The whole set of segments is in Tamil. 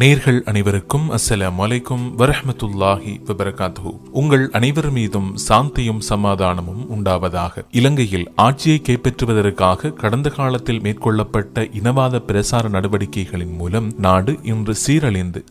நேர்கள் அனைவருக்கும் அஸ்ஸலாம் வலைக்கும் வரஹமத்துல்லாஹி வபரகாத்து உங்கள் அனைவர் மீதும் சாந்தியும் சமாதானமும் உண்டாவதாக இலங்கையில் ஆட்சியை கைப்பற்றுவதற்காக கடந்த காலத்தில் மேற்கொள்ளப்பட்ட இனவாத பிரசார நடவடிக்கைகளின் மூலம் நாடு இன்று சீரழிந்து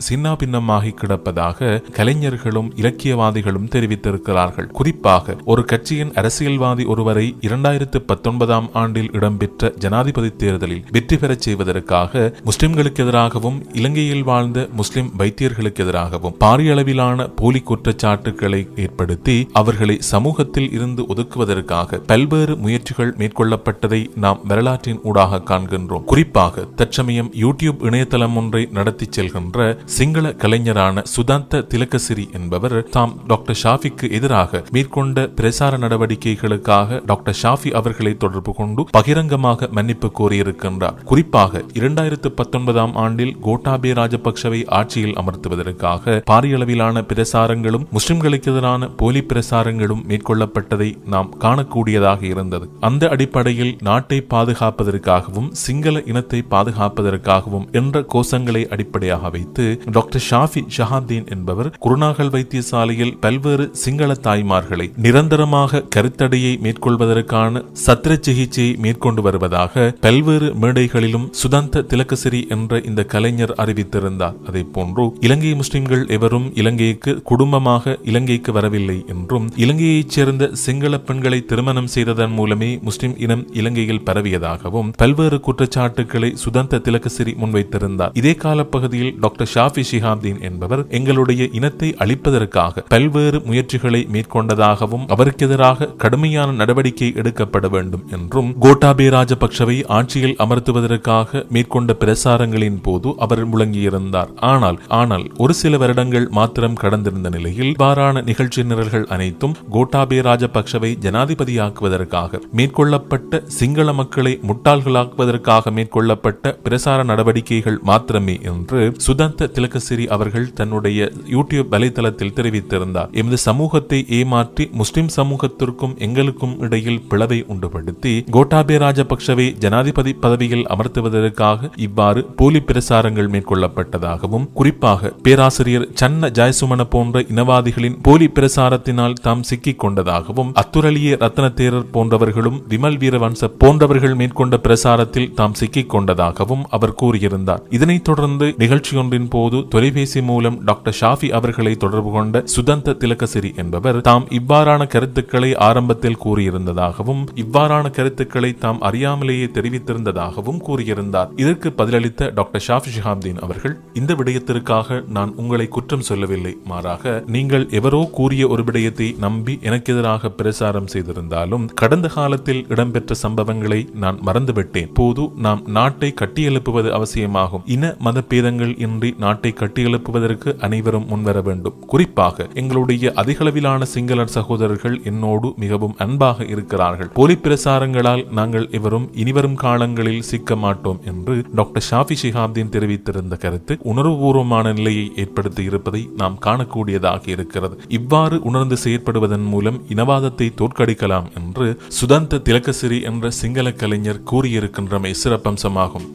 பின்னமாக கிடப்பதாக கலைஞர்களும் இலக்கியவாதிகளும் தெரிவித்திருக்கிறார்கள் குறிப்பாக ஒரு கட்சியின் அரசியல்வாதி ஒருவரை இரண்டாயிரத்து பத்தொன்பதாம் ஆண்டில் இடம்பெற்ற ஜனாதிபதி தேர்தலில் வெற்றி பெறச் செய்வதற்காக முஸ்லிம்களுக்கு எதிராகவும் இலங்கையில் வாழ்ந்த முஸ்லிம் வைத்தியர்களுக்கு எதிராகவும் பாரிய அளவிலான போலி குற்றச்சாட்டுகளை ஏற்படுத்தி அவர்களை சமூகத்தில் இருந்து ஒதுக்குவதற்காக பல்வேறு முயற்சிகள் மேற்கொள்ளப்பட்டதை நாம் வரலாற்றின் ஊடாக காண்கின்றோம் குறிப்பாக தற்சமயம் யூடியூப் இணையதளம் ஒன்றை நடத்தி செல்கின்ற சிங்கள கலைஞரான சுதாந்த திலக்கசிரி என்பவர் தாம் டாக்டர் ஷாஃபிக்கு எதிராக மேற்கொண்ட பிரசார நடவடிக்கைகளுக்காக டாக்டர் ஷாஃபி அவர்களை தொடர்பு கொண்டு பகிரங்கமாக மன்னிப்பு கோரியிருக்கின்றார் குறிப்பாக இரண்டாயிரத்து பத்தொன்பதாம் ஆண்டில் கோட்டாபே ராஜ ராஜபக்சவை ஆட்சியில் அமர்த்துவதற்காக பாரிய அளவிலான பிரசாரங்களும் முஸ்லிம்களுக்கு எதிரான போலி பிரசாரங்களும் மேற்கொள்ளப்பட்டதை நாம் காணக்கூடியதாக இருந்தது அந்த அடிப்படையில் நாட்டை பாதுகாப்பதற்காகவும் சிங்கள இனத்தை பாதுகாப்பதற்காகவும் என்ற கோஷங்களை அடிப்படையாக வைத்து டாக்டர் ஷாஃபி ஷஹாதீன் என்பவர் குருநாகல் வைத்தியசாலையில் பல்வேறு சிங்கள தாய்மார்களை நிரந்தரமாக கருத்தடையை மேற்கொள்வதற்கான சத்திர சிகிச்சையை மேற்கொண்டு வருவதாக பல்வேறு மேடைகளிலும் சுதந்த திலக்கசிரி என்ற இந்த கலைஞர் அறிவித்திருந்தார் இருந்தார் அதை போன்று இலங்கை முஸ்லிம்கள் எவரும் இலங்கைக்கு குடும்பமாக இலங்கைக்கு வரவில்லை என்றும் இலங்கையைச் சேர்ந்த சிங்கள பெண்களை திருமணம் செய்ததன் மூலமே முஸ்லிம் இனம் இலங்கையில் பரவியதாகவும் பல்வேறு குற்றச்சாட்டுகளை சுதந்த திலகசிறி முன்வைத்திருந்தார் இதே காலப்பகுதியில் டாக்டர் ஷாஃபி ஷிஹாப்தீன் என்பவர் எங்களுடைய இனத்தை அழிப்பதற்காக பல்வேறு முயற்சிகளை மேற்கொண்டதாகவும் அவருக்கு எதிராக கடுமையான நடவடிக்கை எடுக்கப்பட வேண்டும் என்றும் கோட்டாபே ராஜபக்சவை ஆட்சியில் அமர்த்துவதற்காக மேற்கொண்ட பிரசாரங்களின் போது அவர் முழங்கியிருந்தார் வந்தார் ஆனால் ஆனால் ஒரு சில வருடங்கள் மாத்திரம் கடந்திருந்த நிலையில் இவ்வாறான நிகழ்ச்சி நிரல்கள் அனைத்தும் கோட்டாபே ராஜபக்சவை ஜனாதிபதியாக்குவதற்காக மேற்கொள்ளப்பட்ட சிங்கள மக்களை முட்டாள்களாக்குவதற்காக மேற்கொள்ளப்பட்ட பிரசார நடவடிக்கைகள் மாத்திரமே என்று சுதந்த திலகசிரி அவர்கள் தன்னுடைய யூடியூப் வலைதளத்தில் தெரிவித்திருந்தார் எமது சமூகத்தை ஏமாற்றி முஸ்லிம் சமூகத்திற்கும் எங்களுக்கும் இடையில் பிளவை உண்டுபடுத்தி கோட்டாபே ராஜபக்சவை ஜனாதிபதி பதவியில் அமர்த்துவதற்காக இவ்வாறு போலி பிரசாரங்கள் மேற்கொள்ளப்பட்ட செய்யப்பட்டதாகவும் குறிப்பாக பேராசிரியர் சன்ன ஜாயசுமன போன்ற இனவாதிகளின் போலி பிரசாரத்தினால் தாம் சிக்கிக் கொண்டதாகவும் அத்துரலிய ரத்ன தேரர் போன்றவர்களும் விமல் வீரவன்ச போன்றவர்கள் மேற்கொண்ட பிரசாரத்தில் தாம் சிக்கிக் கொண்டதாகவும் அவர் கூறியிருந்தார் இதனைத் தொடர்ந்து நிகழ்ச்சியொன்றின் போது தொலைபேசி மூலம் டாக்டர் ஷாஃபி அவர்களை தொடர்பு கொண்ட சுதந்த திலகசிரி என்பவர் தாம் இவ்வாறான கருத்துக்களை ஆரம்பத்தில் கூறியிருந்ததாகவும் இவ்வாறான கருத்துக்களை தாம் அறியாமலேயே தெரிவித்திருந்ததாகவும் கூறியிருந்தார் இதற்கு பதிலளித்த டாக்டர் ஷாஃபி ஷிஹாப்தீன் அவர்கள் இந்த விடயத்திற்காக நான் உங்களை குற்றம் சொல்லவில்லை மாறாக நீங்கள் எவரோ கூறிய ஒரு விடயத்தை நம்பி எனக்கு எதிராக பிரசாரம் செய்திருந்தாலும் கடந்த காலத்தில் இடம்பெற்ற சம்பவங்களை நான் மறந்துவிட்டேன் போது நாம் நாட்டை கட்டியெழுப்புவது அவசியமாகும் இன மத பேதங்கள் இன்றி நாட்டை கட்டியெழுப்புவதற்கு அனைவரும் முன்வர வேண்டும் குறிப்பாக எங்களுடைய அதிகளவிலான சிங்களர் சகோதரர்கள் என்னோடு மிகவும் அன்பாக இருக்கிறார்கள் போலி பிரசாரங்களால் நாங்கள் இவரும் இனிவரும் காலங்களில் சிக்க மாட்டோம் என்று டாக்டர் ஷாஃபி ஷிஹாப்தீன் தெரிவித்திருந்த கருத்து குறித்து உணர்வுபூர்வமான நிலையை ஏற்படுத்தி இருப்பதை நாம் காணக்கூடியதாக இருக்கிறது இவ்வாறு உணர்ந்து செயற்படுவதன் மூலம் இனவாதத்தை தோற்கடிக்கலாம் என்று சுதந்த திலக்கசிறி என்ற சிங்கள கலைஞர் கூறியிருக்கின்றமை சிறப்பம்சமாகும்